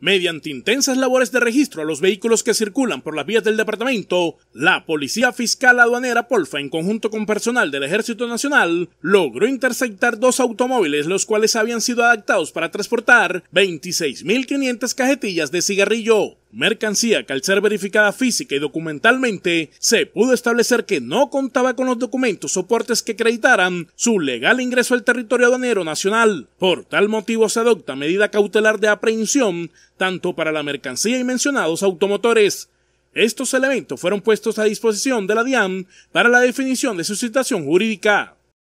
Mediante intensas labores de registro a los vehículos que circulan por las vías del departamento, la Policía Fiscal Aduanera Polfa, en conjunto con personal del Ejército Nacional, logró interceptar dos automóviles, los cuales habían sido adaptados para transportar 26.500 cajetillas de cigarrillo mercancía que al ser verificada física y documentalmente, se pudo establecer que no contaba con los documentos soportes que acreditaran su legal ingreso al territorio aduanero nacional. Por tal motivo se adopta medida cautelar de aprehensión tanto para la mercancía y mencionados automotores. Estos elementos fueron puestos a disposición de la DIAN para la definición de su situación jurídica.